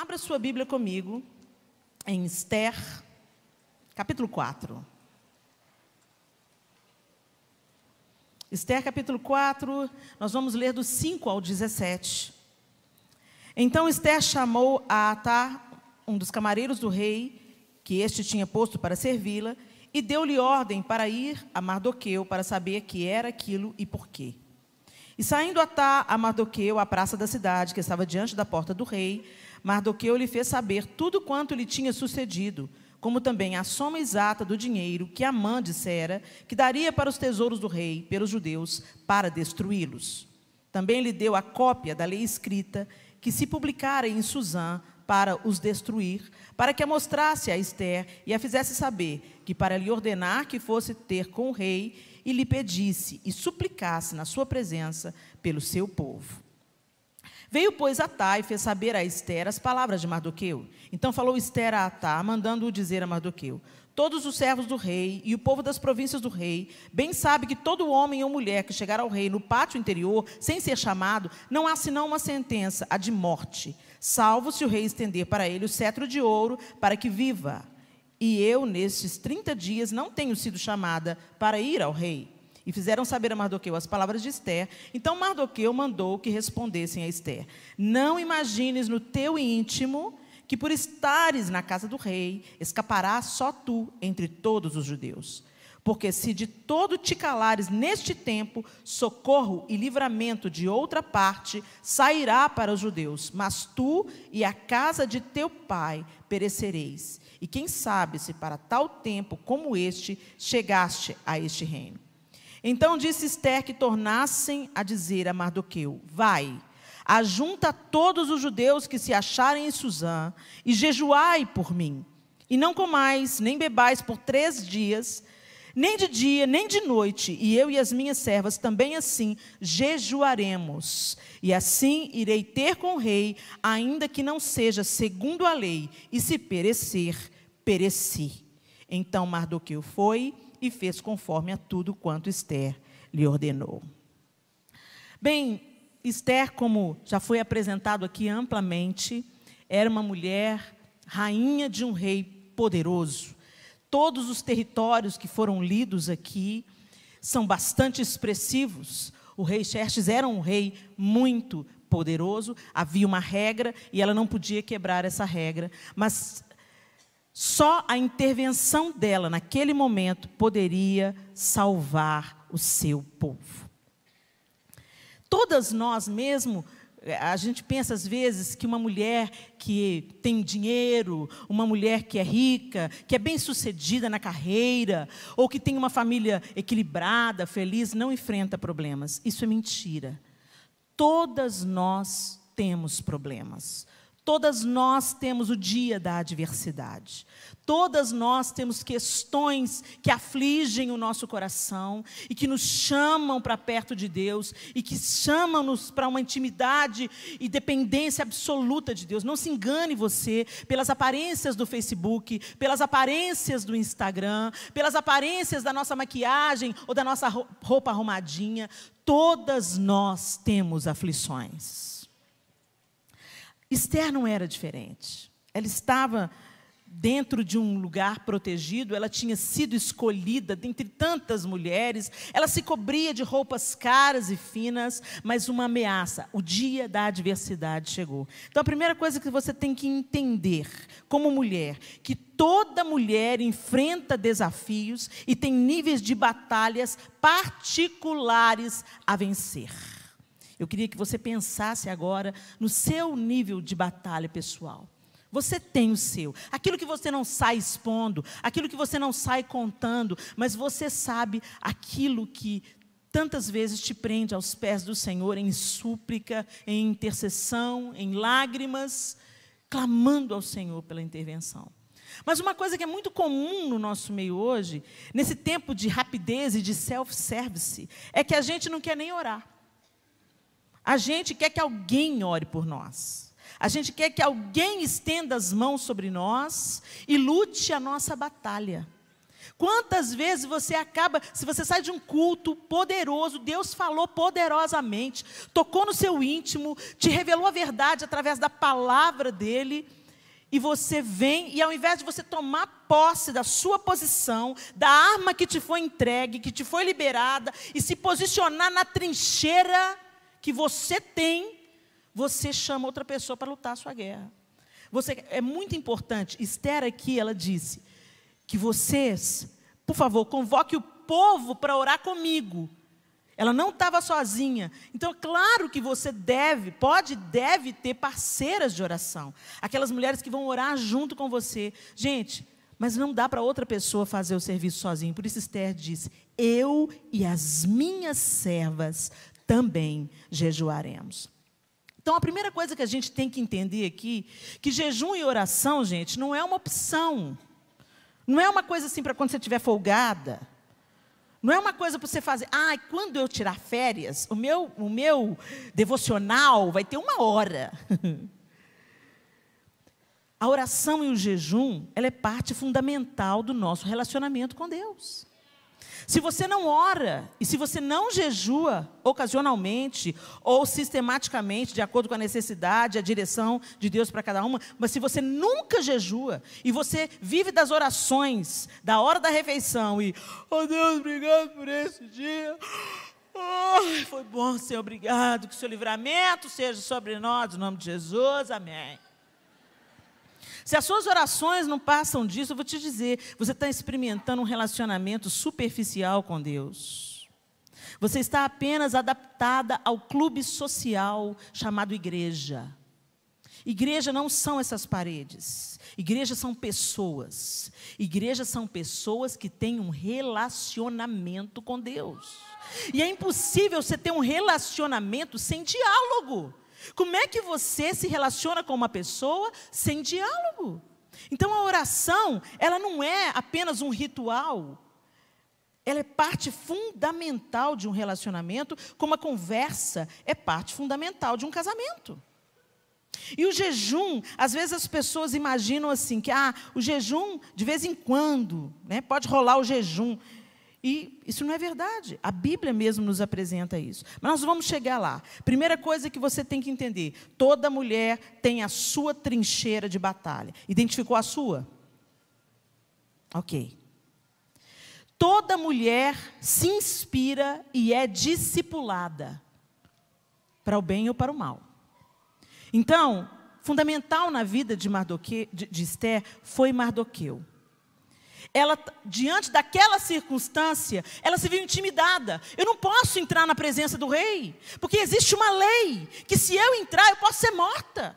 Abra sua Bíblia comigo em Esther, capítulo 4. Esther, capítulo 4, nós vamos ler do 5 ao 17. Então Esther chamou a Atar, um dos camareiros do rei, que este tinha posto para servi-la, e deu-lhe ordem para ir a Mardoqueu para saber que era aquilo e por quê. E saindo Atá a Mardoqueu à praça da cidade, que estava diante da porta do rei, Mardoqueu lhe fez saber tudo quanto lhe tinha sucedido, como também a soma exata do dinheiro que Amã dissera que daria para os tesouros do rei, pelos judeus, para destruí-los. Também lhe deu a cópia da lei escrita, que se publicara em Suzã para os destruir, para que a mostrasse a Esther e a fizesse saber que para lhe ordenar que fosse ter com o rei e lhe pedisse e suplicasse na sua presença pelo seu povo. Veio, pois, Atá e fez saber a Esther as palavras de Mardoqueu. Então falou Esther a Atá, mandando-o dizer a Mardoqueu: Todos os servos do rei e o povo das províncias do rei bem sabe que todo homem ou mulher que chegar ao rei no pátio interior, sem ser chamado, não há senão uma sentença, a de morte, salvo se o rei estender para ele o cetro de ouro para que viva. E eu, nestes 30 dias, não tenho sido chamada para ir ao rei. E fizeram saber a Mardoqueu as palavras de Esther. Então Mardoqueu mandou que respondessem a Esther: Não imagines no teu íntimo que por estares na casa do rei, escaparás só tu entre todos os judeus. Porque se de todo te calares neste tempo, socorro e livramento de outra parte sairá para os judeus, mas tu e a casa de teu pai perecereis. E quem sabe se para tal tempo como este chegaste a este reino. Então disse Esther que tornassem a dizer a Mardoqueu: Vai, ajunta todos os judeus que se acharem em Suzã e jejuai por mim. E não comais, nem bebais por três dias, nem de dia, nem de noite, e eu e as minhas servas também assim jejuaremos. E assim irei ter com o rei, ainda que não seja segundo a lei, e se perecer, pereci. Então Mardoqueu foi e fez conforme a tudo quanto Esther lhe ordenou. Bem, Esther, como já foi apresentado aqui amplamente, era uma mulher rainha de um rei poderoso. Todos os territórios que foram lidos aqui são bastante expressivos. O rei Xerxes era um rei muito poderoso, havia uma regra e ela não podia quebrar essa regra, mas só a intervenção dela naquele momento poderia salvar o seu povo. Todas nós mesmo, eh, a gente pensa às vezes que uma mulher que tem dinheiro, uma mulher que é rica, que é bem-sucedida na carreira, ou que tem uma família equilibrada, feliz, não enfrenta problemas. Isso é mentira. Todas nós temos problemas. Todas nós temos o dia da adversidade. Todas nós temos questões que afligem o nosso coração e que nos chamam para perto de Deus e que chamam-nos para uma intimidade e dependência absoluta de Deus. Não se engane você pelas aparências do Facebook, pelas aparências do Instagram, pelas aparências da nossa maquiagem ou da nossa roupa arrumadinha. Todas nós temos aflições. Esther não era diferente. Ela estava dentro de um lugar protegido, ela tinha sido escolhida dentre tantas mulheres, ela se cobria de roupas caras e finas, mas uma ameaça, o dia da adversidade chegou. Então a primeira coisa que você tem que entender, como mulher, que toda mulher enfrenta desafios e tem níveis de batalhas particulares a vencer. Eu queria que você pensasse agora no seu nível de batalha pessoal. Você tem o seu. Aquilo que você não sai expondo, aquilo que você não sai contando, mas você sabe aquilo que tantas vezes te prende aos pés do Senhor em súplica, em intercessão, em lágrimas, clamando ao Senhor pela intervenção. Mas uma coisa que é muito comum no nosso meio hoje, nesse tempo de rapidez e de self-service, é que a gente não quer nem orar. A gente quer que alguém ore por nós. A gente quer que alguém estenda as mãos sobre nós e lute a nossa batalha. Quantas vezes você acaba, se você sai de um culto poderoso, Deus falou poderosamente, tocou no seu íntimo, te revelou a verdade através da palavra dele, e você vem, e ao invés de você tomar posse da sua posição, da arma que te foi entregue, que te foi liberada, e se posicionar na trincheira, que você tem, você chama outra pessoa para lutar a sua guerra. Você, é muito importante. Esther aqui, ela disse que vocês, por favor, convoque o povo para orar comigo. Ela não estava sozinha. Então, é claro que você deve, pode, deve ter parceiras de oração. Aquelas mulheres que vão orar junto com você. Gente, mas não dá para outra pessoa fazer o serviço sozinho. Por isso Esther diz: Eu e as minhas servas também jejuaremos. Então, a primeira coisa que a gente tem que entender aqui, que jejum e oração, gente, não é uma opção. Não é uma coisa assim para quando você estiver folgada. Não é uma coisa para você fazer, ah, quando eu tirar férias, o meu, o meu devocional vai ter uma hora. A oração e o jejum, ela é parte fundamental do nosso relacionamento com Deus. Se você não ora e se você não jejua ocasionalmente ou sistematicamente, de acordo com a necessidade, a direção de Deus para cada uma, mas se você nunca jejua e você vive das orações, da hora da refeição e, oh Deus, obrigado por esse dia. Oh, foi bom, Senhor, obrigado. Que o seu livramento seja sobre nós, em nome de Jesus. Amém. Se as suas orações não passam disso, eu vou te dizer, você está experimentando um relacionamento superficial com Deus. Você está apenas adaptada ao clube social chamado igreja. Igreja não são essas paredes. Igreja são pessoas. Igreja são pessoas que têm um relacionamento com Deus. E é impossível você ter um relacionamento sem diálogo. Como é que você se relaciona com uma pessoa sem diálogo? Então a oração, ela não é apenas um ritual. Ela é parte fundamental de um relacionamento, como a conversa é parte fundamental de um casamento. E o jejum, às vezes as pessoas imaginam assim que ah, o jejum de vez em quando, né? Pode rolar o jejum. E isso não é verdade. A Bíblia mesmo nos apresenta isso. Mas nós vamos chegar lá. Primeira coisa que você tem que entender: toda mulher tem a sua trincheira de batalha. Identificou a sua? Ok. Toda mulher se inspira e é discipulada para o bem ou para o mal. Então, fundamental na vida de, Mardoque, de, de Esther foi Mardoqueu. Ela, diante daquela circunstância, ela se viu intimidada. Eu não posso entrar na presença do rei, porque existe uma lei que se eu entrar eu posso ser morta.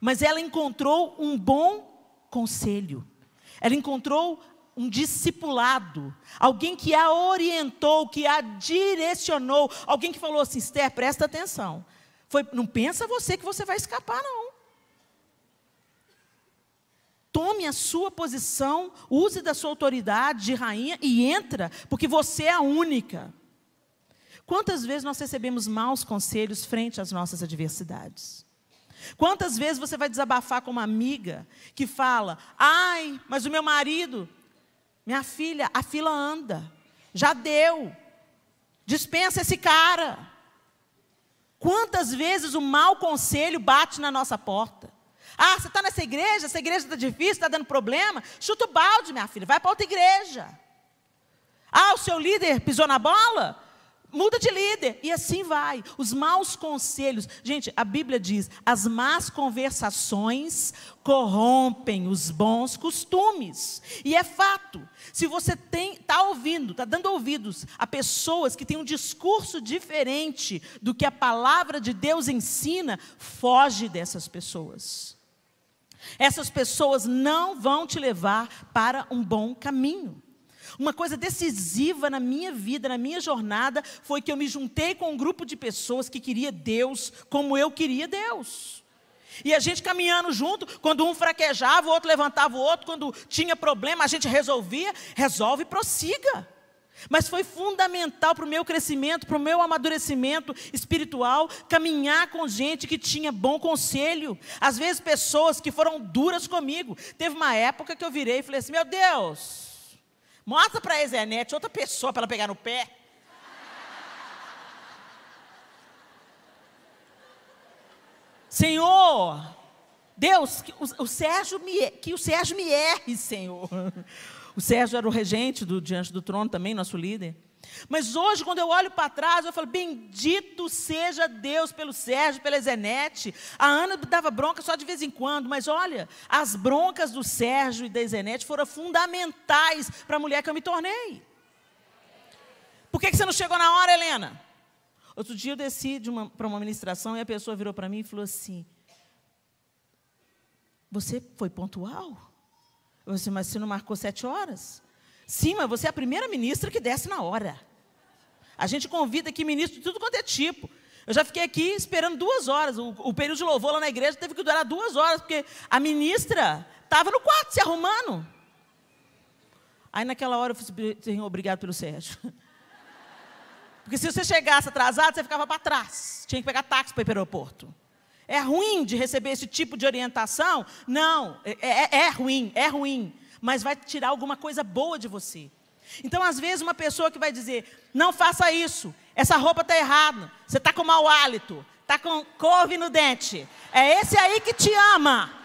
Mas ela encontrou um bom conselho. Ela encontrou um discipulado, alguém que a orientou, que a direcionou, alguém que falou assim: Esther, presta atenção. Foi, não pensa você que você vai escapar, não tome a sua posição, use da sua autoridade de rainha e entra, porque você é a única. Quantas vezes nós recebemos maus conselhos frente às nossas adversidades? Quantas vezes você vai desabafar com uma amiga que fala: "Ai, mas o meu marido, minha filha, a fila anda. Já deu. Dispensa esse cara." Quantas vezes o mau conselho bate na nossa porta? Ah, você está nessa igreja, essa igreja está difícil, está dando problema. Chuta o balde, minha filha, vai para outra igreja. Ah, o seu líder pisou na bola? Muda de líder. E assim vai. Os maus conselhos. Gente, a Bíblia diz: as más conversações corrompem os bons costumes. E é fato. Se você está ouvindo, está dando ouvidos a pessoas que têm um discurso diferente do que a palavra de Deus ensina, foge dessas pessoas. Essas pessoas não vão te levar para um bom caminho. Uma coisa decisiva na minha vida, na minha jornada, foi que eu me juntei com um grupo de pessoas que queria Deus como eu queria Deus. E a gente caminhando junto, quando um fraquejava, o outro levantava o outro, quando tinha problema, a gente resolvia, resolve e prossiga. Mas foi fundamental para o meu crescimento, para o meu amadurecimento espiritual, caminhar com gente que tinha bom conselho. Às vezes, pessoas que foram duras comigo. Teve uma época que eu virei e falei assim: Meu Deus, mostra para a Ezenete outra pessoa para ela pegar no pé. Senhor, Deus, que o, Sérgio me, que o Sérgio me erre, Senhor. O Sérgio era o regente do Diante do Trono também, nosso líder. Mas hoje, quando eu olho para trás, eu falo: bendito seja Deus pelo Sérgio, pela Zenete. A Ana dava bronca só de vez em quando, mas olha, as broncas do Sérgio e da Zenete foram fundamentais para a mulher que eu me tornei. Por que, que você não chegou na hora, Helena? Outro dia eu desci de para uma ministração e a pessoa virou para mim e falou assim: Você foi pontual? Você, mas você não marcou sete horas? Sim, mas você é a primeira ministra que desce na hora. A gente convida aqui ministro de tudo quanto é tipo. Eu já fiquei aqui esperando duas horas. O, o período de louvor lá na igreja teve que durar duas horas, porque a ministra estava no quarto se arrumando. Aí naquela hora eu falei, assim, obrigado pelo Sérgio. Porque se você chegasse atrasado, você ficava para trás. Tinha que pegar táxi para ir para o aeroporto. É ruim de receber esse tipo de orientação? Não, é, é, é, ruim, é ruim. Mas vai tirar alguma coisa boa de você. Então, às vezes, uma pessoa que vai dizer: não faça isso, essa roupa está errada, você está com mau hálito, está com couve no dente. É esse aí que te ama.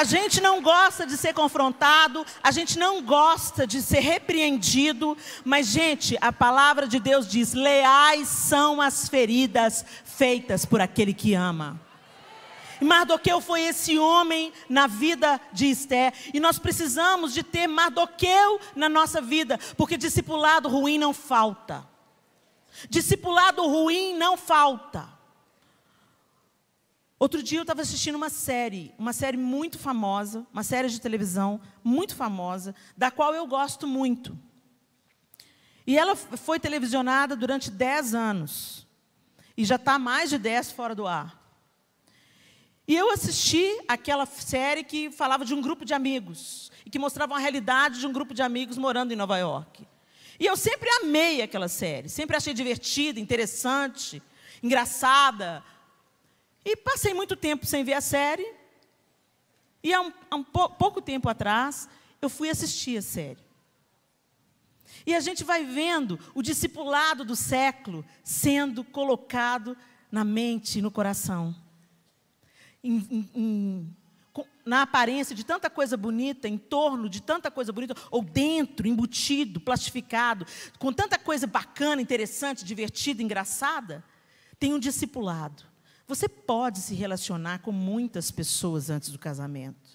A gente não gosta de ser confrontado, a gente não gosta de ser repreendido, mas, gente, a palavra de Deus diz: leais são as feridas feitas por aquele que ama. E Mardoqueu foi esse homem na vida de Esté. E nós precisamos de ter Mardoqueu na nossa vida, porque discipulado ruim não falta. Discipulado ruim não falta. Outro dia eu estava assistindo uma série, uma série muito famosa, uma série de televisão muito famosa, da qual eu gosto muito. E ela foi televisionada durante 10 anos. E já está mais de 10 fora do ar. E eu assisti aquela série que falava de um grupo de amigos, e que mostrava a realidade de um grupo de amigos morando em Nova York. E eu sempre amei aquela série, sempre achei divertida, interessante, engraçada, e passei muito tempo sem ver a série. E há, um, há um pou, pouco tempo atrás, eu fui assistir a série. E a gente vai vendo o discipulado do século sendo colocado na mente, no coração. Em, em, em, na aparência de tanta coisa bonita, em torno de tanta coisa bonita, ou dentro, embutido, plastificado, com tanta coisa bacana, interessante, divertida, engraçada, tem um discipulado. Você pode se relacionar com muitas pessoas antes do casamento.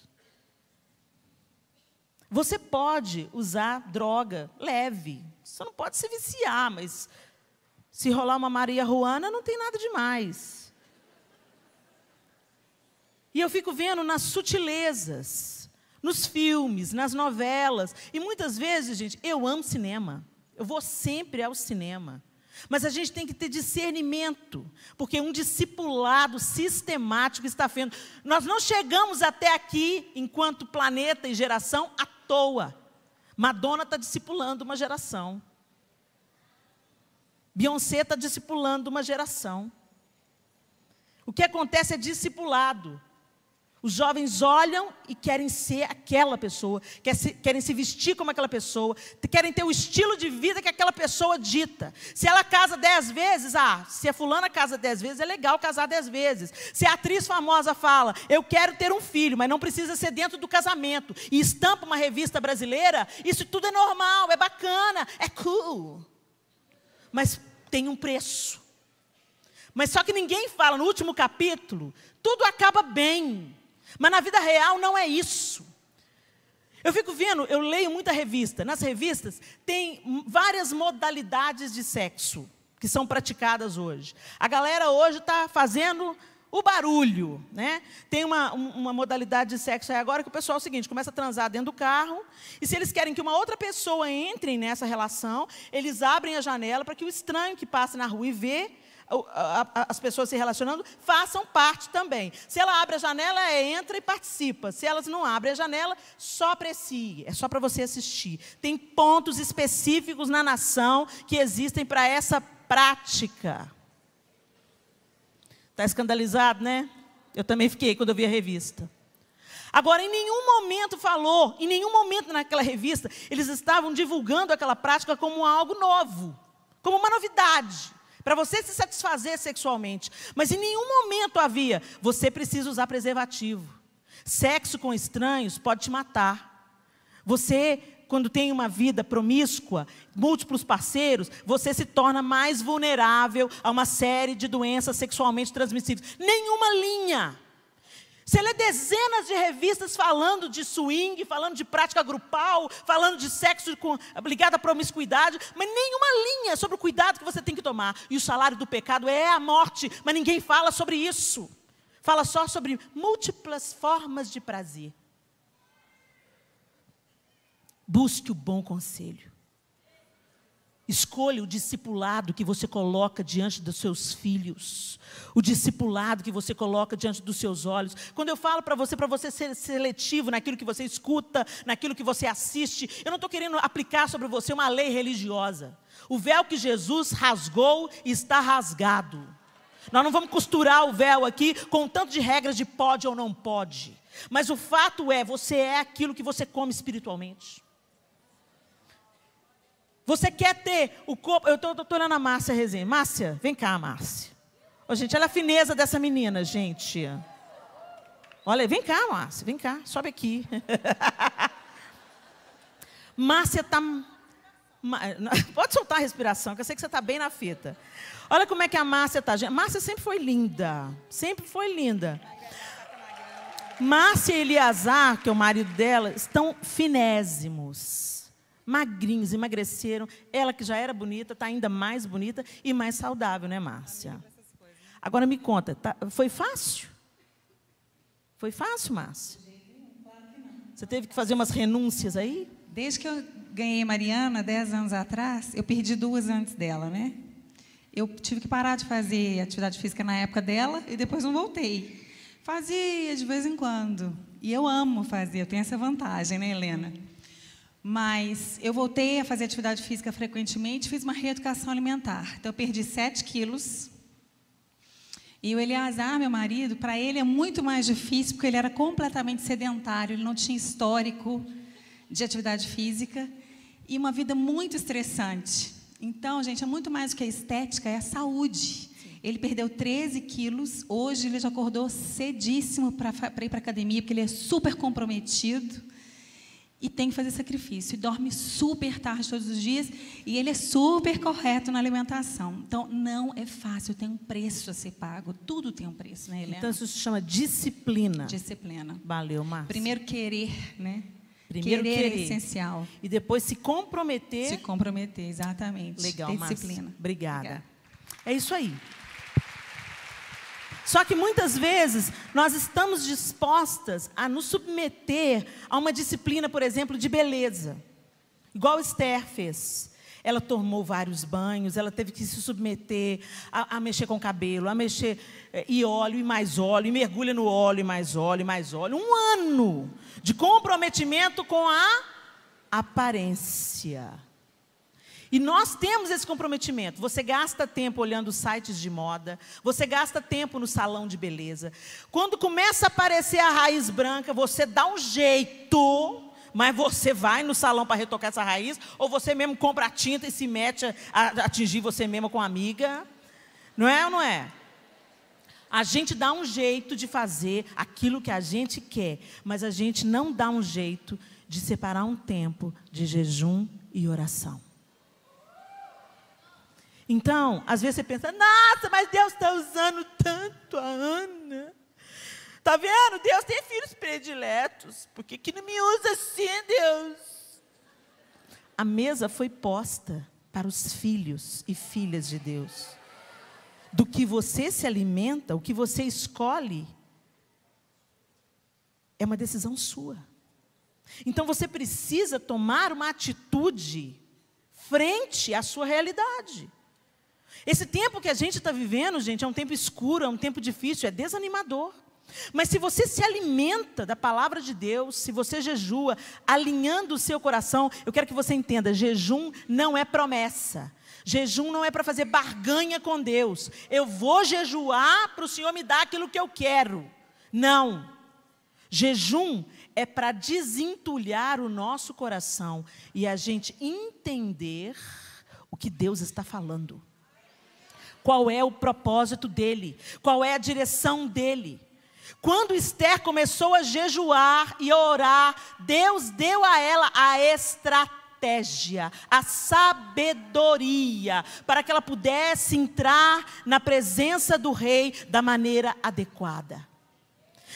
Você pode usar droga leve. Você não pode se viciar, mas se rolar uma Maria Ruana, não tem nada demais. E eu fico vendo nas sutilezas, nos filmes, nas novelas. E muitas vezes, gente, eu amo cinema. Eu vou sempre ao cinema. Mas a gente tem que ter discernimento, porque um discipulado sistemático está vendo. Nós não chegamos até aqui, enquanto planeta e geração, à toa. Madonna está discipulando uma geração. Beyoncé está discipulando uma geração. O que acontece é discipulado. Os jovens olham e querem ser aquela pessoa, querem se vestir como aquela pessoa, querem ter o estilo de vida que aquela pessoa dita. Se ela casa dez vezes, ah, se a fulana casa dez vezes, é legal casar dez vezes. Se a atriz famosa fala, eu quero ter um filho, mas não precisa ser dentro do casamento, e estampa uma revista brasileira, isso tudo é normal, é bacana, é cool. Mas tem um preço. Mas só que ninguém fala no último capítulo, tudo acaba bem. Mas na vida real não é isso. Eu fico vendo, eu leio muita revista. Nas revistas tem várias modalidades de sexo que são praticadas hoje. A galera hoje está fazendo o barulho, né? Tem uma, uma modalidade de sexo aí agora que o pessoal é o seguinte, começa a transar dentro do carro, e se eles querem que uma outra pessoa entre nessa relação, eles abrem a janela para que o estranho que passa na rua e vê, as pessoas se relacionando façam parte também. Se ela abre a janela, é, entra e participa. Se elas não abrem a janela, só aprecie. É só para você assistir. Tem pontos específicos na nação que existem para essa prática. Está escandalizado, né? Eu também fiquei quando eu vi a revista. Agora, em nenhum momento falou, em nenhum momento naquela revista, eles estavam divulgando aquela prática como algo novo, como uma novidade para você se satisfazer sexualmente. Mas em nenhum momento havia, você precisa usar preservativo. Sexo com estranhos pode te matar. Você, quando tem uma vida promíscua, múltiplos parceiros, você se torna mais vulnerável a uma série de doenças sexualmente transmissíveis. Nenhuma linha você lê dezenas de revistas falando de swing, falando de prática grupal, falando de sexo com, ligado à promiscuidade, mas nenhuma linha é sobre o cuidado que você tem que tomar. E o salário do pecado é a morte, mas ninguém fala sobre isso. Fala só sobre múltiplas formas de prazer. Busque o bom conselho. Escolha o discipulado que você coloca diante dos seus filhos, o discipulado que você coloca diante dos seus olhos. Quando eu falo para você, para você ser seletivo naquilo que você escuta, naquilo que você assiste, eu não estou querendo aplicar sobre você uma lei religiosa. O véu que Jesus rasgou está rasgado. Nós não vamos costurar o véu aqui com tanto de regras de pode ou não pode. Mas o fato é, você é aquilo que você come espiritualmente. Você quer ter o corpo. Eu estou doutorando a Márcia Rezende. Márcia, vem cá, Márcia. oh, gente, olha a fineza dessa menina, gente. Olha, vem cá, Márcia, vem cá, sobe aqui. Márcia está. Pode soltar a respiração, que eu sei que você está bem na fita. Olha como é que a Márcia está. Márcia sempre foi linda. Sempre foi linda. Márcia e Eliazar, que é o marido dela, estão finésimos magrinhos, emagreceram. Ela que já era bonita, está ainda mais bonita e mais saudável, né, Márcia? Agora me conta, tá, foi fácil? Foi fácil, Márcia? Você teve que fazer umas renúncias aí? Desde que eu ganhei Mariana, 10 anos atrás, eu perdi duas antes dela, né? Eu tive que parar de fazer atividade física na época dela e depois não voltei. Fazia de vez em quando. E eu amo fazer, eu tenho essa vantagem, né, Helena? Mas eu voltei a fazer atividade física frequentemente, fiz uma reeducação alimentar. Então eu perdi 7 quilos. E o Eleazar, meu marido, para ele é muito mais difícil porque ele era completamente sedentário, ele não tinha histórico de atividade física e uma vida muito estressante. Então, gente, é muito mais do que a estética, é a saúde. Sim. Ele perdeu 13 quilos, hoje ele já acordou cedíssimo para ir para a academia, porque ele é super comprometido e tem que fazer sacrifício. E dorme super tarde todos os dias e ele é super correto na alimentação. Então, não é fácil, tem um preço a ser pago. Tudo tem um preço, né, Helena? Então, isso se chama disciplina. Disciplina. Valeu, Márcio. Primeiro, querer, né? Primeiro querer, é querer, é essencial. E depois se comprometer. Se comprometer, exatamente. Legal, Disciplina. Obrigada. Obrigada. É isso aí. Só que muitas vezes nós estamos dispostas a nos submeter a uma disciplina, por exemplo, de beleza, igual Esther fez. Ela tomou vários banhos, ela teve que se submeter a, a mexer com o cabelo, a mexer eh, e óleo e mais óleo, e mergulha no óleo e mais óleo e mais óleo. Um ano de comprometimento com a aparência. E nós temos esse comprometimento. Você gasta tempo olhando sites de moda, você gasta tempo no salão de beleza. Quando começa a aparecer a raiz branca, você dá um jeito, mas você vai no salão para retocar essa raiz, ou você mesmo compra a tinta e se mete a, atingir você mesmo com a amiga. Não é ou não é? A gente dá um jeito de fazer aquilo que a gente quer, mas a gente não dá um jeito de separar um tempo de jejum e oração. Então, às vezes você pensa, nossa, mas Deus está usando tanto a Ana. Está vendo? Deus tem filhos prediletos. Por que, que não me usa assim, Deus? A mesa foi posta para os filhos e filhas de Deus. Do que você se alimenta, o que você escolhe, é uma decisão sua. Então você precisa tomar uma atitude frente à sua realidade. Esse tempo que a gente está vivendo, gente, é um tempo escuro, é um tempo difícil, é desanimador. Mas se você se alimenta da palavra de Deus, se você jejua, alinhando o seu coração, eu quero que você entenda: jejum não é promessa. Jejum não é para fazer barganha com Deus. Eu vou jejuar para o Senhor me dar aquilo que eu quero. Não. Jejum é para desentulhar o nosso coração e a gente entender o que Deus está falando qual é o propósito dele, qual é a direção dele. Quando Esther começou a jejuar e a orar, Deus deu a ela a estratégia, a sabedoria, para que ela pudesse entrar na presença do rei da maneira adequada.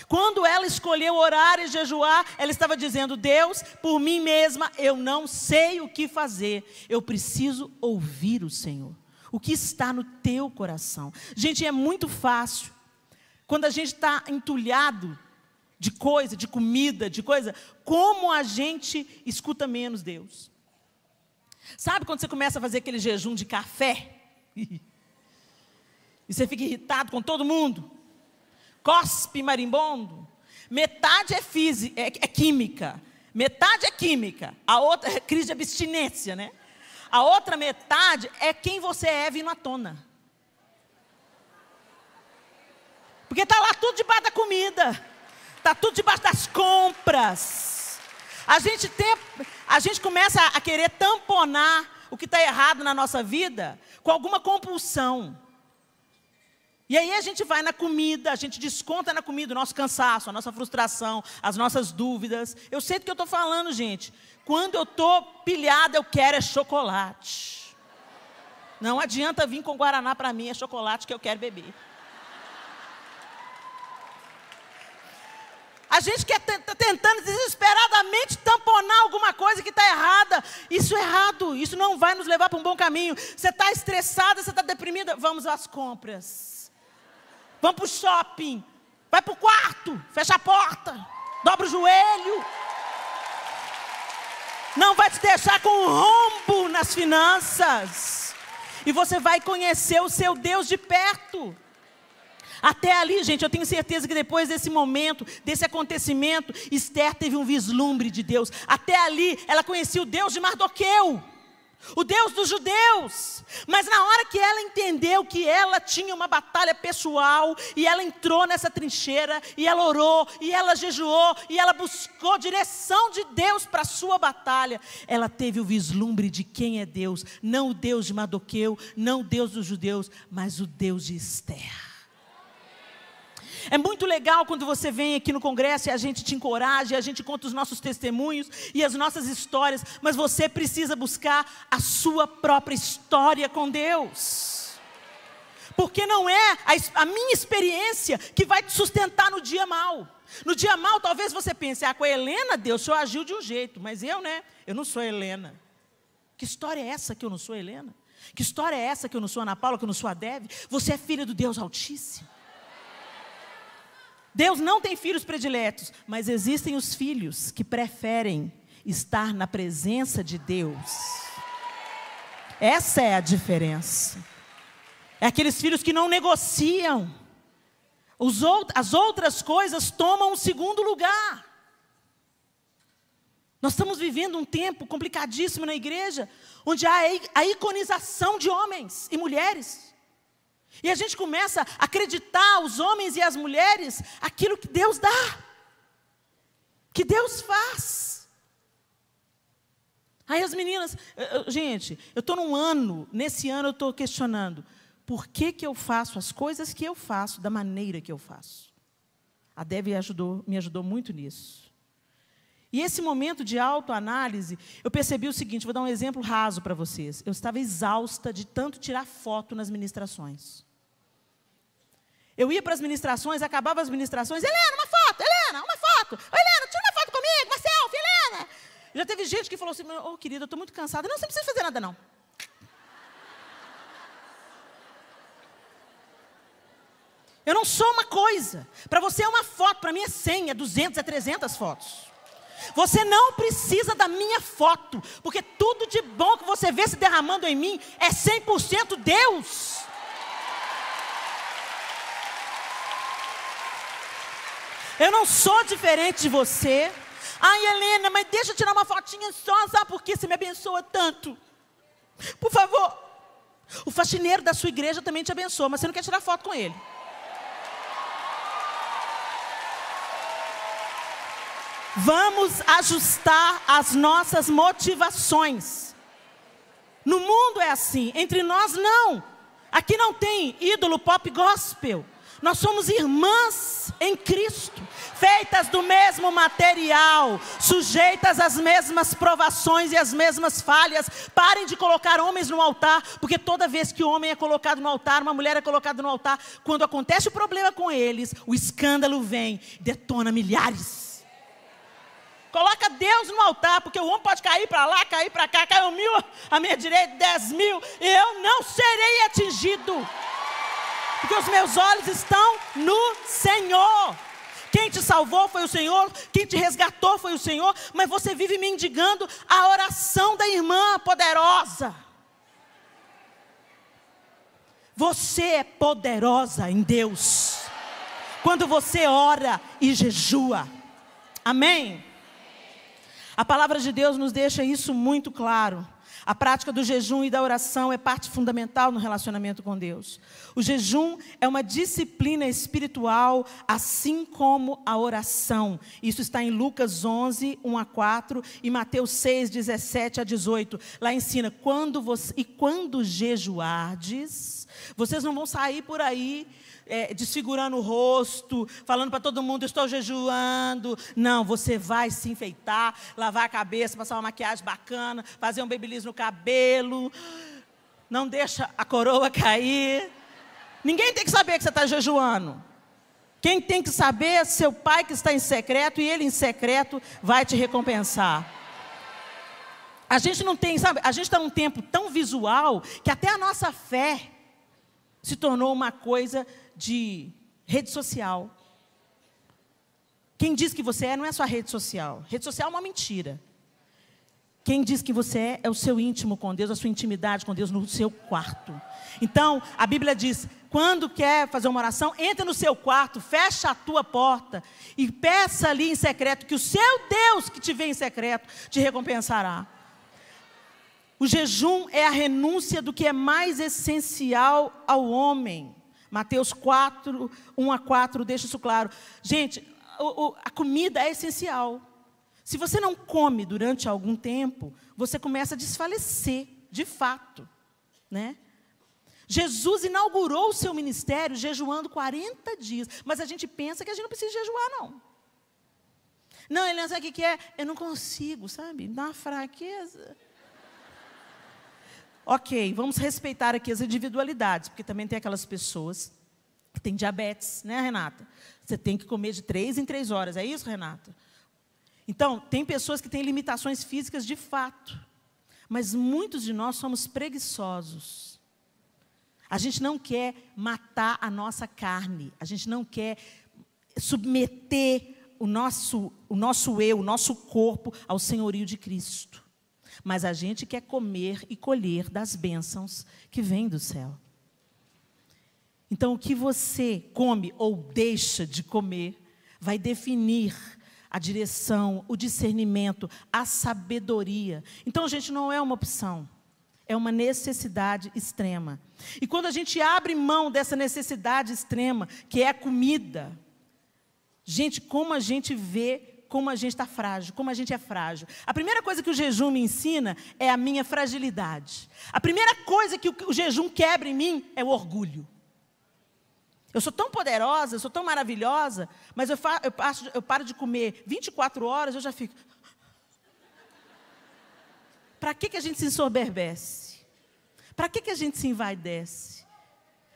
Quando ela escolheu orar e jejuar, ela estava dizendo: Deus, por mim mesma, eu não sei o que fazer, eu preciso ouvir o Senhor o que está no teu coração. Gente, é muito fácil, quando a gente está entulhado de coisa, de comida, de coisa, como a gente escuta menos Deus. Sabe quando você começa a fazer aquele jejum de café? e você fica irritado com todo mundo? Cospe marimbondo? Metade é, é, é química, metade é química, a outra é crise de abstinência, né? A outra metade é quem você é vindo à tona. Porque está lá tudo debaixo da comida. Está tudo debaixo das compras. A gente, tem, a gente começa a querer tamponar o que está errado na nossa vida com alguma compulsão. E aí a gente vai na comida, a gente desconta na comida o nosso cansaço, a nossa frustração, as nossas dúvidas. Eu sei do que eu estou falando, gente. Quando eu estou pilhada, eu quero é chocolate. Não adianta vir com Guaraná para mim, é chocolate que eu quero beber. A gente quer está tentando desesperadamente tamponar alguma coisa que está errada. Isso é errado, isso não vai nos levar para um bom caminho. Você está estressada, você está deprimida, vamos às compras vamos para o shopping, vai para o quarto, fecha a porta, dobra o joelho. Não vai te deixar com um rombo nas finanças. E você vai conhecer o seu Deus de perto. Até ali, gente, eu tenho certeza que depois desse momento, desse acontecimento, Esther teve um vislumbre de Deus. Até ali, ela conhecia o Deus de Mardoqueu o Deus dos judeus. Mas na hora que ela entendeu que ela tinha uma batalha pessoal, e ela entrou nessa trincheira, e ela orou, e ela jejuou, e ela buscou direção de Deus para a sua batalha, ela teve o vislumbre de quem é Deus, não o Deus de Madoqueu, não o Deus dos judeus, mas o Deus de Esther. É muito legal quando você vem aqui no congresso e a gente te encoraja, a gente conta os nossos testemunhos e as nossas histórias, mas você precisa buscar a sua própria história com Deus. Porque não é a, a minha experiência que vai te sustentar no dia mal. No dia mal, talvez você pense, ah, com a Helena, Deus, o senhor agiu de um jeito, mas eu, né? Eu não sou Helena. Que história é essa que eu não sou Helena? Que história é essa que eu não sou Ana Paula, que eu não sou a Deve? Você é filha do Deus Altíssimo. Deus não tem filhos prediletos, mas existem os filhos que preferem estar na presença de Deus. Essa é a diferença. É aqueles filhos que não negociam. Out as outras coisas tomam um segundo lugar. Nós estamos vivendo um tempo complicadíssimo na igreja, onde há a iconização de homens e mulheres. E a gente começa a acreditar os homens e as mulheres aquilo que Deus dá, que Deus faz. Aí as meninas, gente, eu estou num ano, nesse ano eu estou questionando, por que, que eu faço as coisas que eu faço, da maneira que eu faço? A Deve ajudou, me ajudou muito nisso. E esse momento de autoanálise, eu percebi o seguinte: vou dar um exemplo raso para vocês. Eu estava exausta de tanto tirar foto nas ministrações. Eu ia para as ministrações, acabava as ministrações, Helena, uma foto, Helena, uma foto, Helena, tira uma foto comigo, uma selfie, Helena. Já teve gente que falou assim, ô oh, querida, eu estou muito cansada. Não, você não precisa fazer nada, não. Eu não sou uma coisa. Para você é uma foto, para mim é 100, é 200, é 300 fotos. Você não precisa da minha foto, porque tudo de bom que você vê se derramando em mim é 100% Deus. Eu não sou diferente de você. Ai, Helena, mas deixa eu tirar uma fotinha só, sabe por que você me abençoa tanto? Por favor. O faxineiro da sua igreja também te abençoa, mas você não quer tirar foto com ele. Vamos ajustar as nossas motivações. No mundo é assim, entre nós não. Aqui não tem ídolo pop gospel. Nós somos irmãs em Cristo, feitas do mesmo material, sujeitas às mesmas provações e às mesmas falhas. Parem de colocar homens no altar, porque toda vez que o homem é colocado no altar, uma mulher é colocada no altar, quando acontece o problema com eles, o escândalo vem, detona milhares. Coloca Deus no altar, porque o homem pode cair para lá, cair para cá, caiu mil à minha direita, dez mil, eu não serei atingido porque os meus olhos estão no Senhor. Quem te salvou foi o Senhor, quem te resgatou foi o Senhor, mas você vive mendigando a oração da irmã poderosa. Você é poderosa em Deus. Quando você ora e jejua. Amém? A palavra de Deus nos deixa isso muito claro. A prática do jejum e da oração é parte fundamental no relacionamento com Deus. O jejum é uma disciplina espiritual, assim como a oração. Isso está em Lucas 11, 1 a 4 e Mateus 6, 17 a 18. Lá ensina: quando você, e quando jejuardes, vocês não vão sair por aí é, desfigurando o rosto, falando para todo mundo, estou jejuando. Não, você vai se enfeitar, lavar a cabeça, passar uma maquiagem bacana, fazer um babyliss no cabelo. Não deixa a coroa cair. Ninguém tem que saber que você está jejuando. Quem tem que saber é seu pai que está em secreto e ele em secreto vai te recompensar. A gente não tem, sabe, a gente está num tempo tão visual que até a nossa fé se tornou uma coisa de rede social. Quem diz que você é não é sua rede social. Rede social é uma mentira. Quem diz que você é é o seu íntimo com Deus, a sua intimidade com Deus no seu quarto. Então, a Bíblia diz: quando quer fazer uma oração, entra no seu quarto, fecha a tua porta e peça ali em secreto que o seu Deus que te vê em secreto te recompensará. O jejum é a renúncia do que é mais essencial ao homem. Mateus 4, 1 a 4, deixa isso claro. Gente, a comida é essencial. Se você não come durante algum tempo, você começa a desfalecer, de fato. Né? Jesus inaugurou o seu ministério jejuando 40 dias, mas a gente pensa que a gente não precisa jejuar, não. Não, ele não sabe o que é? Eu não consigo, sabe? Dá uma fraqueza ok, vamos respeitar aqui as individualidades, porque também tem aquelas pessoas que têm diabetes, né, Renata? Você tem que comer de três em três horas, é isso, Renata? Então, tem pessoas que têm limitações físicas de fato, mas muitos de nós somos preguiçosos. A gente não quer matar a nossa carne, a gente não quer submeter o nosso, o nosso eu, o nosso corpo ao senhorio de Cristo mas a gente quer comer e colher das bênçãos que vêm do céu. Então, o que você come ou deixa de comer vai definir a direção, o discernimento, a sabedoria. Então, gente, não é uma opção, é uma necessidade extrema. E quando a gente abre mão dessa necessidade extrema, que é a comida, gente, como a gente vê como a gente está frágil, como a gente é frágil. A primeira coisa que o jejum me ensina é a minha fragilidade. A primeira coisa que o jejum quebra em mim é o orgulho. Eu sou tão poderosa, eu sou tão maravilhosa, mas eu, fa, eu, passo, eu paro de comer 24 horas, eu já fico. Para que, que a gente se ensoberbece? Para que, que a gente se envaidece?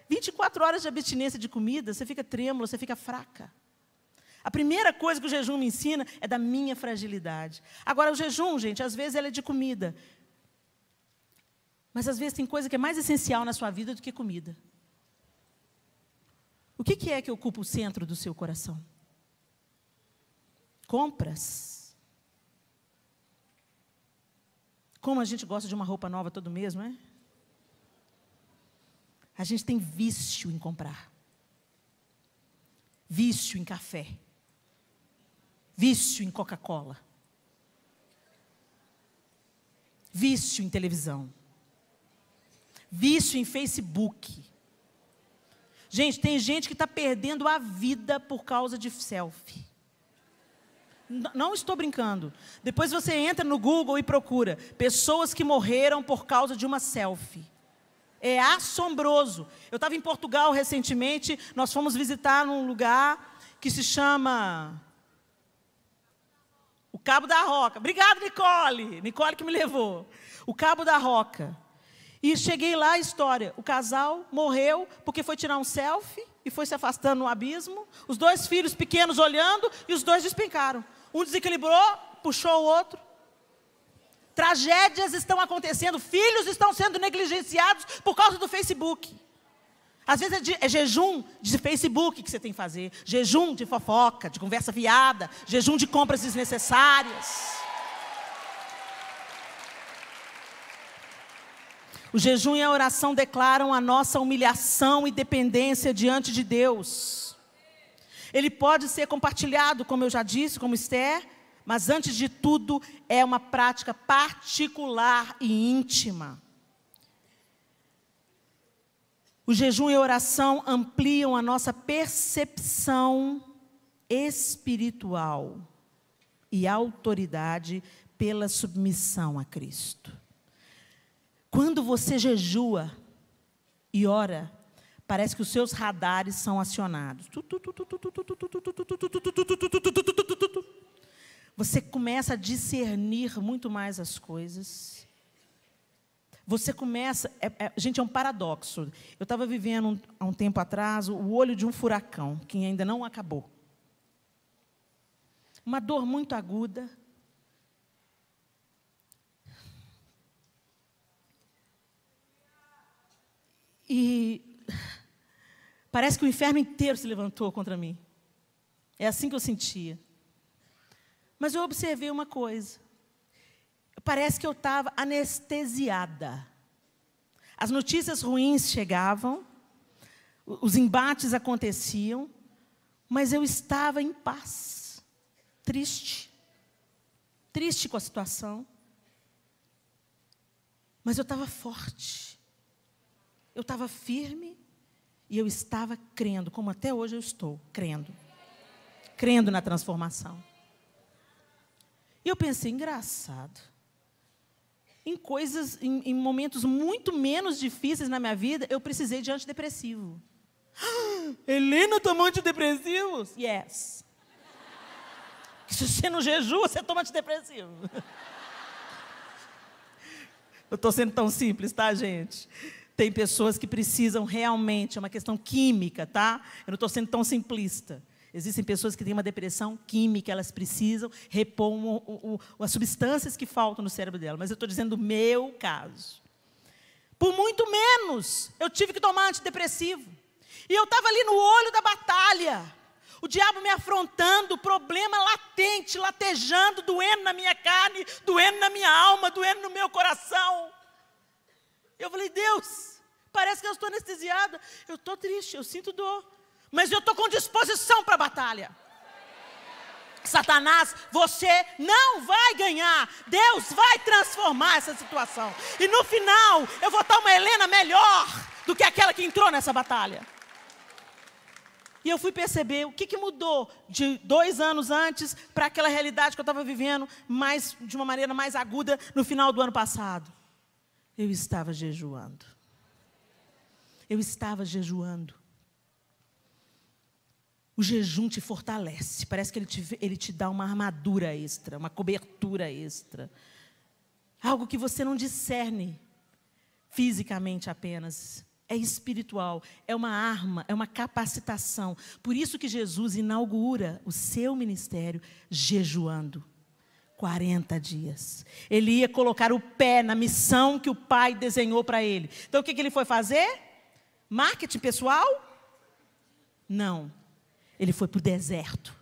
24 horas de abstinência de comida, você fica trêmula, você fica fraca. A primeira coisa que o jejum me ensina é da minha fragilidade. Agora, o jejum, gente, às vezes ele é de comida. Mas às vezes tem coisa que é mais essencial na sua vida do que comida. O que, que é que ocupa o centro do seu coração? Compras. Como a gente gosta de uma roupa nova todo mês, não é? A gente tem vício em comprar vício em café, Vício em Coca-Cola. Vício em televisão. Vício em Facebook. Gente, tem gente que está perdendo a vida por causa de selfie. Não estou brincando. Depois você entra no Google e procura pessoas que morreram por causa de uma selfie. É assombroso. Eu estava em Portugal recentemente, nós fomos visitar um lugar que se chama Cabo da Roca. Obrigado, Nicole. Nicole que me levou. O Cabo da Roca. E cheguei lá, a história. O casal morreu porque foi tirar um selfie e foi se afastando no abismo. Os dois filhos pequenos olhando e os dois despencaram. Um desequilibrou, puxou o outro. Tragédias estão acontecendo, filhos estão sendo negligenciados por causa do Facebook. Às vezes é, é, jejum de Facebook que você tem que fazer, jejum de fofoca, de conversa viada, jejum de compras desnecessárias. O jejum e a oração declaram a nossa humilhação e dependência diante de Deus. Ele pode ser compartilhado, como eu já disse, como Esther, mas antes de tudo é uma prática particular e íntima. O jejum e a oração ampliam a nossa percepção espiritual e autoridade pela submissão a Cristo. Quando você jejua e ora, parece que os seus radares são acionados. Você começa a discernir muito mais as coisas. Você começa. É, é, gente, é um paradoxo. Eu estava vivendo um, há um tempo atrás o olho de um furacão, que ainda não acabou. Uma dor muito aguda. E parece que o inferno inteiro se levantou contra mim. É assim que eu sentia. Mas eu observei uma coisa. Parece que eu estava anestesiada. As notícias ruins chegavam, os embates aconteciam, mas eu estava em paz, triste, triste com a situação. Mas eu estava forte, eu estava firme e eu estava crendo, como até hoje eu estou, crendo. Crendo na transformação. E eu pensei, engraçado em coisas, em, em momentos muito menos difíceis na minha vida, eu precisei de antidepressivo. Helena tomou antidepressivos? Yes. Se você não jejua, você toma antidepressivo. Eu estou sendo tão simples, tá, gente? Tem pessoas que precisam realmente, é uma questão química, tá? Eu não estou sendo tão simplista. Existem pessoas que têm uma depressão química, elas precisam repor o as substâncias que faltam no cérebro dela. Mas eu estou dizendo o meu caso. Por muito menos eu tive que tomar antidepressivo. E eu estava ali no olho da batalha. O diabo me afrontando, problema latente, latejando, doendo na minha carne, doendo na minha alma, doendo no meu coração. Eu falei, Deus, parece que eu estou anestesiada. Eu estou triste, eu sinto dor mas eu estou com disposição para a batalha. Satanás, você não vai ganhar. Deus vai transformar essa situação. E no final, eu vou estar uma Helena melhor do que aquela que entrou nessa batalha. E eu fui perceber o que, que mudou de dois anos antes para aquela realidade que eu estava vivendo mais, de uma maneira mais aguda no final do ano passado. Eu estava jejuando. Eu estava jejuando. O jejum te fortalece, parece que ele te, ele te dá uma armadura extra, uma cobertura extra. Algo que você não discerne fisicamente apenas, é espiritual, é uma arma, é uma capacitação. Por isso que Jesus inaugura o seu ministério jejuando. 40 dias. Ele ia colocar o pé na missão que o pai desenhou para ele. Então o que, que ele foi fazer? Marketing pessoal? Não. Ele foi para o deserto.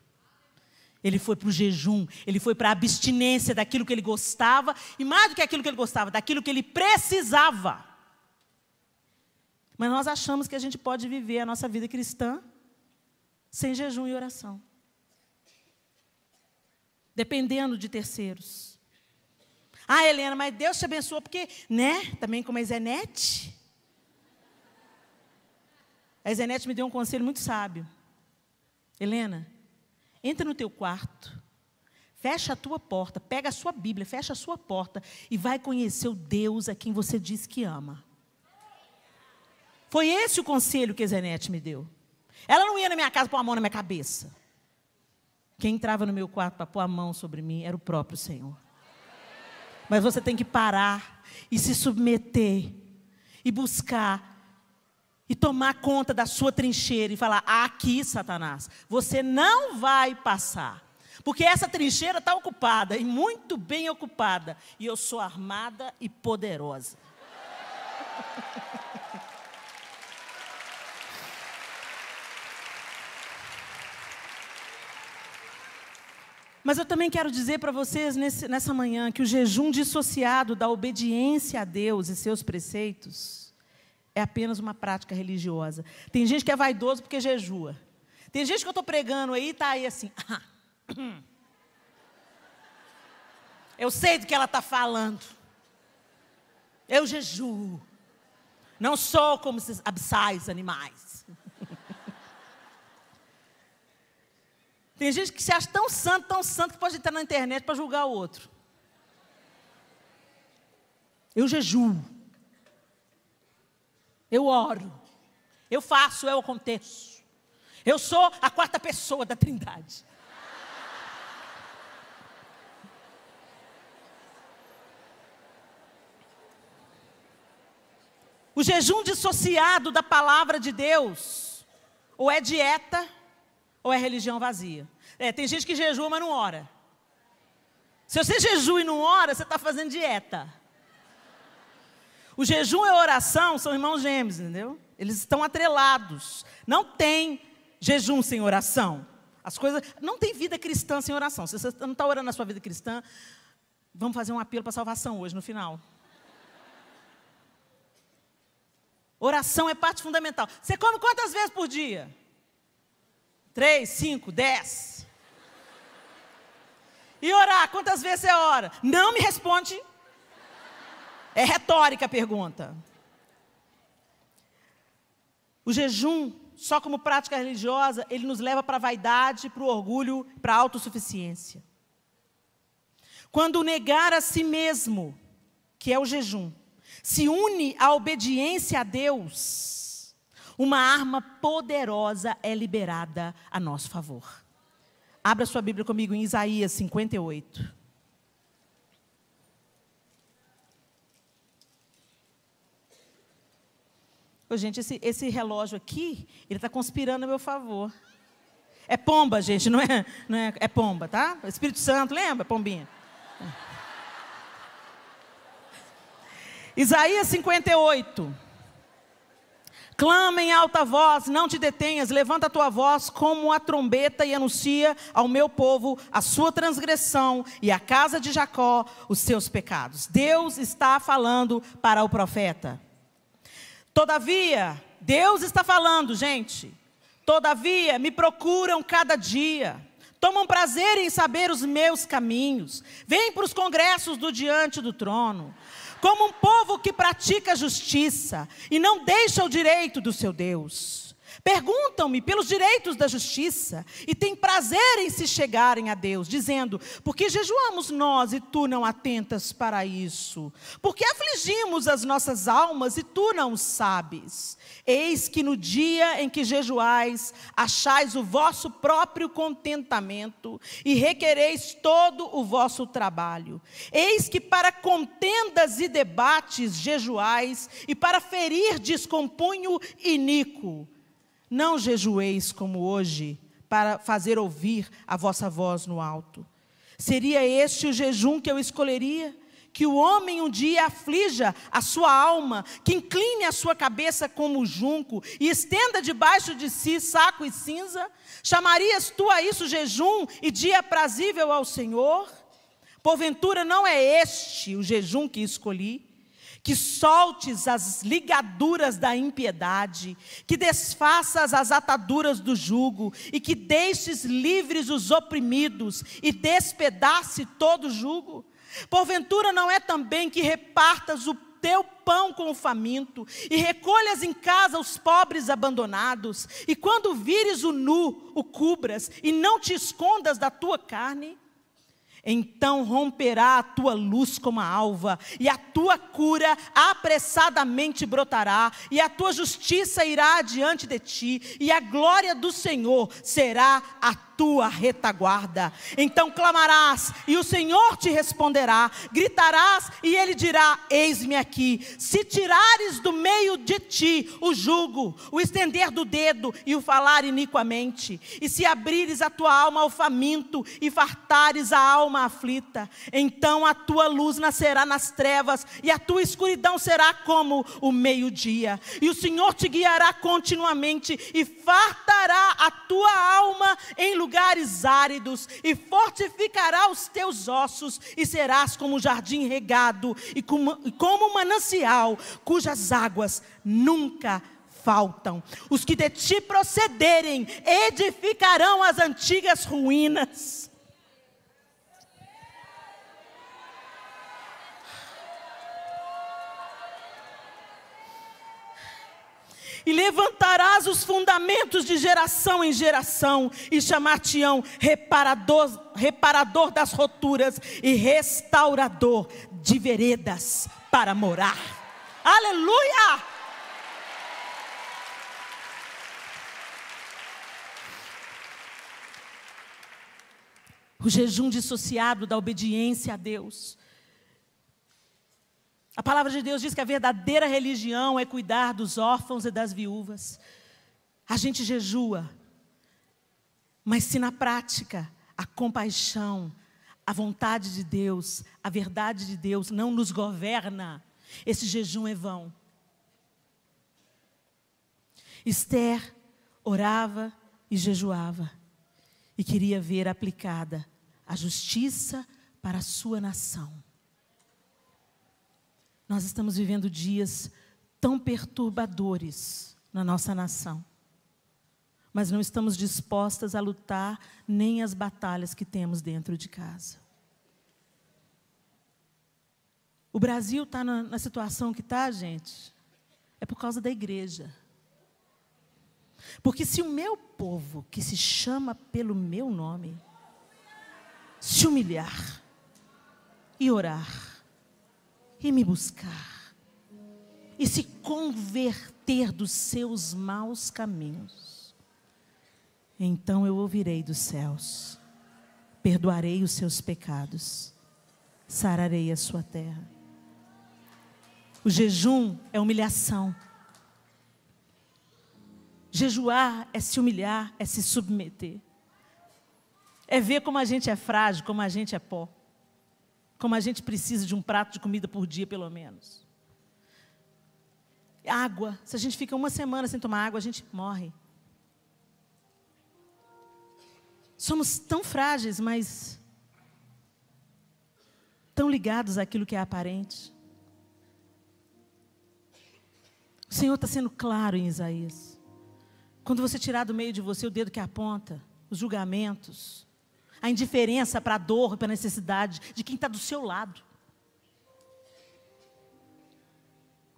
Ele foi para o jejum, ele foi para a abstinência daquilo que ele gostava, e mais do que aquilo que ele gostava, daquilo que ele precisava. Mas nós achamos que a gente pode viver a nossa vida cristã sem jejum e oração. Dependendo de terceiros. Ah, Helena, mas Deus te abençoou porque, né? Também como a Zenete. A Zenete me deu um conselho muito sábio. Helena, entra no teu quarto, fecha a tua porta, pega a sua Bíblia, fecha a sua porta e vai conhecer o Deus a quem você diz que ama. Foi esse o conselho que Zenete me deu. Ela não ia na minha casa pôr a mão na minha cabeça. Quem entrava no meu quarto para pôr a mão sobre mim era o próprio Senhor. Mas você tem que parar e se submeter e buscar e tomar conta da sua trincheira e falar: aqui, Satanás, você não vai passar. Porque essa trincheira está ocupada e muito bem ocupada. E eu sou armada e poderosa. Mas eu também quero dizer para vocês nesse, nessa manhã que o jejum dissociado da obediência a Deus e seus preceitos é apenas uma prática religiosa. Tem gente que é vaidoso porque jejua. Tem gente que eu estou pregando aí e está aí assim. Ah, eu sei do que ela está falando. Eu jejuo. Não sou como esses absais animais. Tem gente que se acha tão santo, tão santo, que pode entrar na internet para julgar o outro. Eu jejuo eu oro, eu faço, eu aconteço. Eu sou a quarta pessoa da Trindade. O jejum dissociado da palavra de Deus, ou é dieta, ou é religião vazia. É, tem gente que jejua, mas não ora. Se você jejua e não ora, você está fazendo dieta. O jejum e a oração são irmãos gêmeos, entendeu? Eles estão atrelados. Não tem jejum sem oração. As coisas. Não tem vida cristã sem oração. Se você não está orando na sua vida cristã, vamos fazer um apelo para salvação hoje, no final. Oração é parte fundamental. Você come quantas vezes por dia? Três, cinco, dez. E orar, quantas vezes você ora? Não me responde. É retórica a pergunta. O jejum, só como prática religiosa, ele nos leva para a vaidade, para o orgulho, para a autossuficiência. Quando negar a si mesmo, que é o jejum, se une à obediência a Deus, uma arma poderosa é liberada a nosso favor. Abra sua Bíblia comigo em Isaías 58. gente, esse, esse relógio aqui, ele está conspirando a meu favor. É pomba, gente, não é, não é, é pomba, tá? Espírito Santo, lembra, pombinha? Isaías 58. Clama em alta voz, não te detenhas, levanta a tua voz como a trombeta e anuncia ao meu povo a sua transgressão e à casa de Jacó os seus pecados. Deus está falando para o profeta. Todavia, Deus está falando, gente. Todavia, me procuram cada dia. Tomam prazer em saber os meus caminhos. Vêm para os congressos do diante do trono. Como um povo que pratica justiça e não deixa o direito do seu Deus. Perguntam-me pelos direitos da justiça e têm prazer em se chegarem a Deus, dizendo: Porque jejuamos nós e tu não atentas para isso? Porque afligimos as nossas almas e tu não sabes? Eis que no dia em que jejuais, achais o vosso próprio contentamento e requereis todo o vosso trabalho. Eis que para contendas e debates jejuais e para ferir descompunho iníquo. Não jejueis como hoje, para fazer ouvir a vossa voz no alto. Seria este o jejum que eu escolheria? Que o homem um dia aflija a sua alma, que incline a sua cabeça como junco e estenda debaixo de si saco e cinza? Chamarias tu a isso jejum e dia prazível ao Senhor? Porventura não é este o jejum que escolhi, que soltes as ligaduras da impiedade, que desfaças as ataduras do jugo e que deixes livres os oprimidos e despedace todo jugo? Porventura não é também que repartas o teu pão com o faminto e recolhas em casa os pobres abandonados, e quando vires o nu, o cubras e não te escondas da tua carne? Então romperá a tua luz como a alva, e a tua cura apressadamente brotará, e a tua justiça irá diante de ti, e a glória do Senhor será a tua retaguarda. Então clamarás e o Senhor te responderá, gritarás e ele dirá: Eis-me aqui. Se tirares do meio de ti o jugo, o estender do dedo e o falar iniquamente, e se abrires a tua alma ao faminto e fartares a alma aflita, então a tua luz nascerá nas trevas e a tua escuridão será como o meio-dia. E o Senhor te guiará continuamente e fartará a tua alma em lugar lugares áridos e fortificará os teus ossos e serás como um jardim regado e como, um manancial cujas águas nunca faltam. Os que de ti procederem edificarão as antigas ruínas. e levantarás os fundamentos de geração em geração, e chamar-te-ão reparador, reparador das roturas e restaurador de veredas para morar. Aleluia! O jejum dissociado da obediência a Deus a palavra de Deus diz que a verdadeira religião é cuidar dos órfãos e das viúvas. A gente jejua, mas se na prática a compaixão, a vontade de Deus, a verdade de Deus não nos governa, esse jejum é vão. Esther orava e jejuava e queria ver aplicada a justiça para a sua nação. Nós estamos vivendo dias tão perturbadores na nossa nação. Mas não estamos dispostas a lutar nem as batalhas que temos dentro de casa. O Brasil está na, na, situação que está, gente, é por causa da igreja. Porque se o meu povo, que se chama pelo meu nome, se humilhar e orar, e me buscar e se converter dos seus maus caminhos. Então eu ouvirei dos céus, perdoarei os seus pecados, sararei a sua terra. O jejum é humilhação. Jejuar é se humilhar, é se submeter. É ver como a gente é frágil, como a gente é pó como a gente precisa de um prato de comida por dia, pelo menos. Água. Se a gente fica uma semana sem tomar água, a gente morre. Somos tão frágeis, mas tão ligados àquilo que é aparente. O Senhor está sendo claro em Isaías. Quando você tirar do meio de você o dedo que aponta, os julgamentos, a indiferença para a dor, para a necessidade de quem está do seu lado.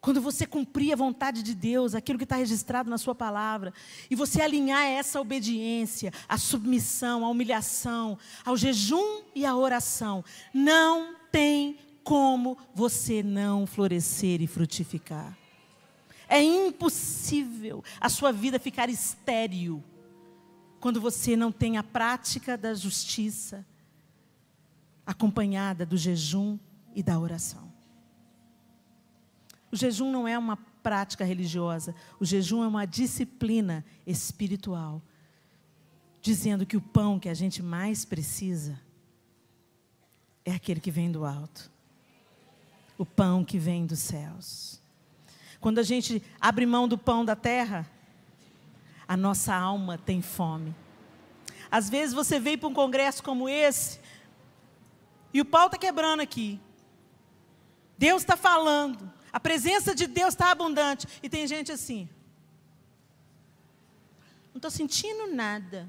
Quando você cumprir a vontade de Deus, aquilo que está registrado na Sua palavra, e você alinhar essa obediência, a submissão, a humilhação, ao jejum e à oração, não tem como você não florescer e frutificar. É impossível a sua vida ficar estéril quando você não tem a prática da justiça acompanhada do jejum e da oração. O jejum não é uma prática religiosa, o jejum é uma disciplina espiritual, dizendo que o pão que a gente mais precisa é aquele que vem do alto, o pão que vem dos céus. Quando a gente abre mão do pão da terra, a nossa alma tem fome. Às vezes você vem para um congresso como esse e o pau está quebrando aqui. Deus está falando. A presença de Deus está abundante. E tem gente assim. Não estou sentindo nada.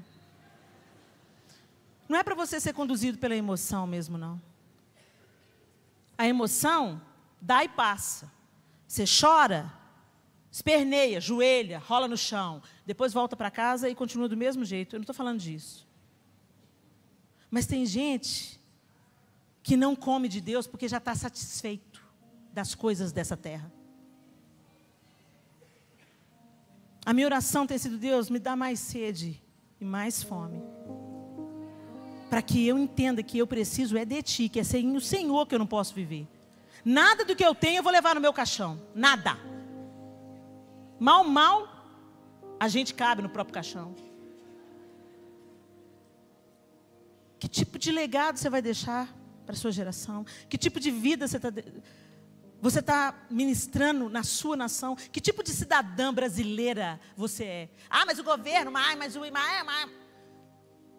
Não é para você ser conduzido pela emoção mesmo, não. A emoção dá e passa. Você chora, Esperneia, joelha, rola no chão, depois volta para casa e continua do mesmo jeito. Eu não estou falando disso. Mas tem gente que não come de Deus porque já está satisfeito das coisas dessa terra. A minha oração tem sido: Deus, me dá mais sede e mais fome. Para que eu entenda que eu preciso é de Ti, que é sem o Senhor que eu não posso viver. Nada do que eu tenho eu vou levar no meu caixão. Nada. Mal, mal, a gente cabe no próprio caixão. Que tipo de legado você vai deixar para sua geração? Que tipo de vida você está você tá ministrando na sua nação? Que tipo de cidadã brasileira você é? Ah, mas o governo, mas, mas o mas, mas.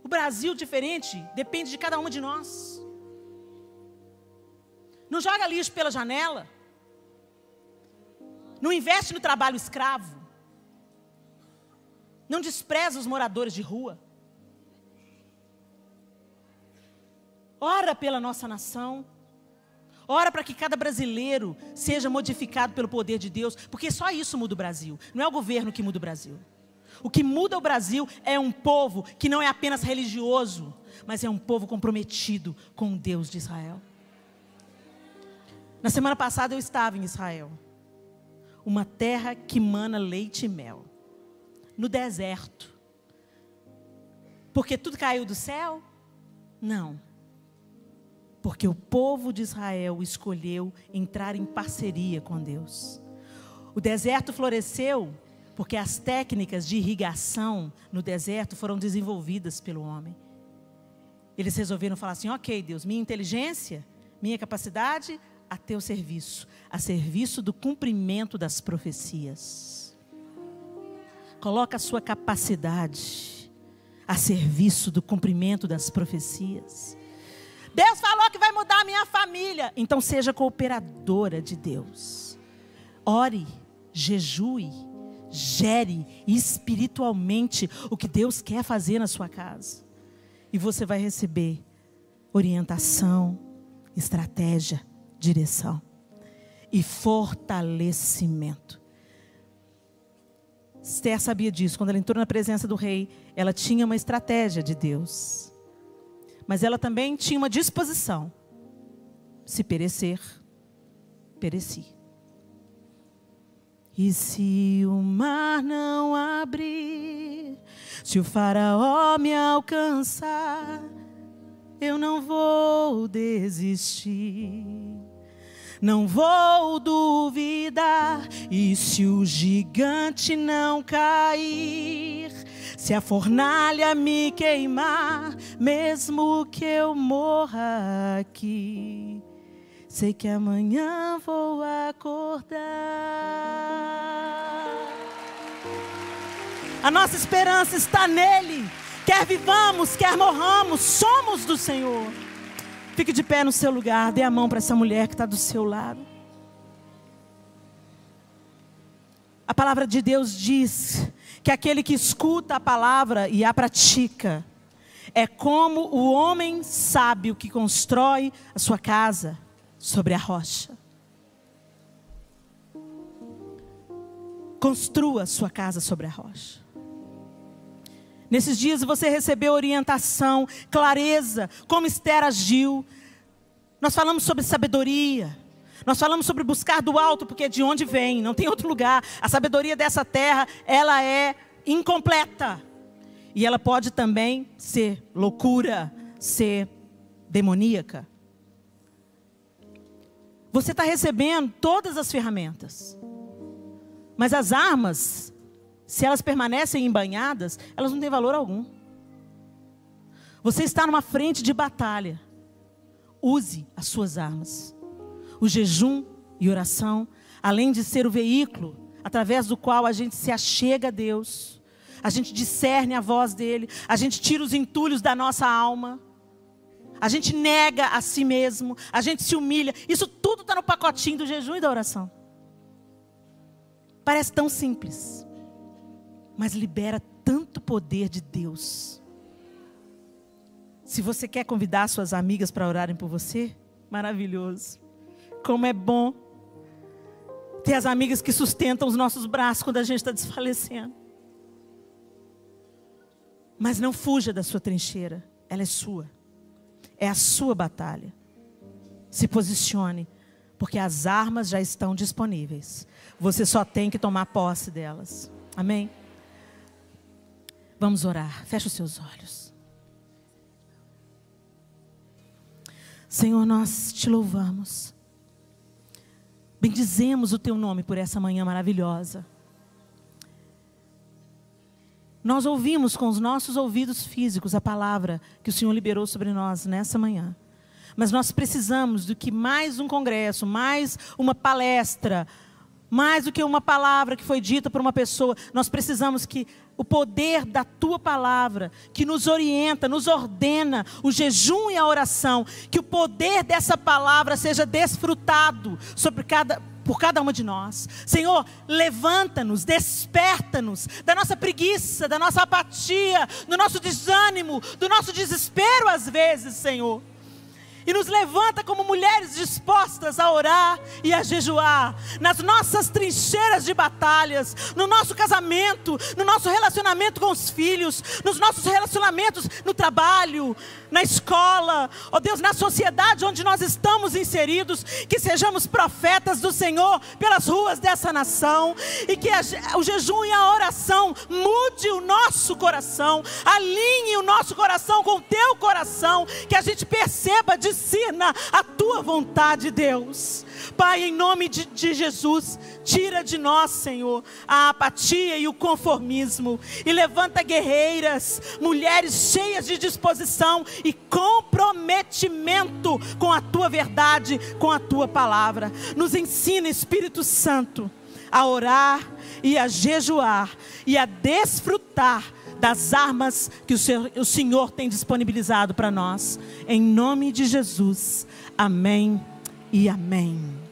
O Brasil diferente depende de cada uma de nós. Não joga lixo pela janela. Não investe no trabalho escravo. Não despreza os moradores de rua. Ora pela nossa nação. Ora para que cada brasileiro seja modificado pelo poder de Deus, porque só isso muda o Brasil. Não é o governo que muda o Brasil. O que muda o Brasil é um povo que não é apenas religioso, mas é um povo comprometido com o Deus de Israel. Na semana passada eu estava em Israel uma terra que mana leite e mel. No deserto. Porque tudo caiu do céu? Não. Porque o povo de Israel escolheu entrar em parceria com Deus. O deserto floresceu porque as técnicas de irrigação no deserto foram desenvolvidas pelo homem. Eles resolveram falar assim: ok, Deus, minha inteligência, minha capacidade, a teu serviço, a serviço do cumprimento das profecias. Coloca a sua capacidade a serviço do cumprimento das profecias. Deus falou que vai mudar a minha família. Então seja cooperadora de Deus. Ore, jejue, gere espiritualmente o que Deus quer fazer na sua casa. E você vai receber orientação, estratégia, direção e fortalecimento. Esther sabia disso. Quando ela entrou na presença do rei, ela tinha uma estratégia de Deus. Mas ela também tinha uma disposição. Se perecer, pereci. E se o mar não abrir, se o faraó me alcançar, eu não vou desistir. Não vou duvidar, e se o gigante não cair, se a fornalha me queimar, mesmo que eu morra aqui, sei que amanhã vou acordar. A nossa esperança está nele. Quer vivamos, quer morramos, somos do Senhor. Fique de pé no seu lugar, dê a mão para essa mulher que está do seu lado. A palavra de Deus diz que aquele que escuta a palavra e a pratica é como o homem sábio que constrói a sua casa sobre a rocha. Construa a sua casa sobre a rocha. Nesses dias você recebeu orientação, clareza, como Esther agiu. Nós falamos sobre sabedoria. Nós falamos sobre buscar do alto, porque é de onde vem, não tem outro lugar. A sabedoria dessa terra, ela é incompleta. E ela pode também ser loucura, ser demoníaca. Você está recebendo todas as ferramentas. Mas as armas se elas permanecem embanhadas, elas não têm valor algum. Você está numa frente de batalha. Use as suas armas. O jejum e oração, além de ser o veículo através do qual a gente se achega a Deus, a gente discerne a voz dele, a gente tira os entulhos da nossa alma, a gente nega a si mesmo, a gente se humilha. Isso tudo está no pacotinho do jejum e da oração. Parece tão simples mas libera tanto poder de Deus. Se você quer convidar suas amigas para orarem por você, maravilhoso. Como é bom ter as amigas que sustentam os nossos braços quando a gente está desfalecendo. Mas não fuja da sua trincheira, ela é sua. É a sua batalha. Se posicione, porque as armas já estão disponíveis. Você só tem que tomar posse delas. Amém? Vamos orar. Fecha os seus olhos. Senhor, nós te louvamos. Bendizemos o teu nome por essa manhã maravilhosa. Nós ouvimos com os nossos ouvidos físicos a palavra que o Senhor liberou sobre nós nessa manhã. Mas nós precisamos do que mais um congresso, mais uma palestra, mais do que uma palavra que foi dita por uma pessoa, nós precisamos que o poder da tua palavra, que nos orienta, nos ordena o jejum e a oração, que o poder dessa palavra seja desfrutado sobre cada por cada uma de nós. Senhor, levanta-nos, desperta-nos da nossa preguiça, da nossa apatia, do nosso desânimo, do nosso desespero às vezes, Senhor e nos levanta como mulheres dispostas a orar e a jejuar, nas nossas trincheiras de batalhas, no nosso casamento, no nosso relacionamento com os filhos, nos nossos relacionamentos no trabalho, na escola, ó oh Deus, na sociedade onde nós estamos inseridos, que sejamos profetas do Senhor pelas ruas dessa nação e que a, o jejum e a oração mude o nosso coração, alinhe o nosso coração com o teu coração, que a gente perceba, de ensina a tua vontade, Deus. Pai, em nome de, de, Jesus, tira de nós, Senhor, a apatia e o conformismo e levanta guerreiras, mulheres cheias de disposição e comprometimento com a tua verdade, com a tua palavra. Nos ensina, Espírito Santo, a orar e a jejuar e a desfrutar das armas que o Senhor, o Senhor tem disponibilizado para nós. Em nome de Jesus. Amém e amém.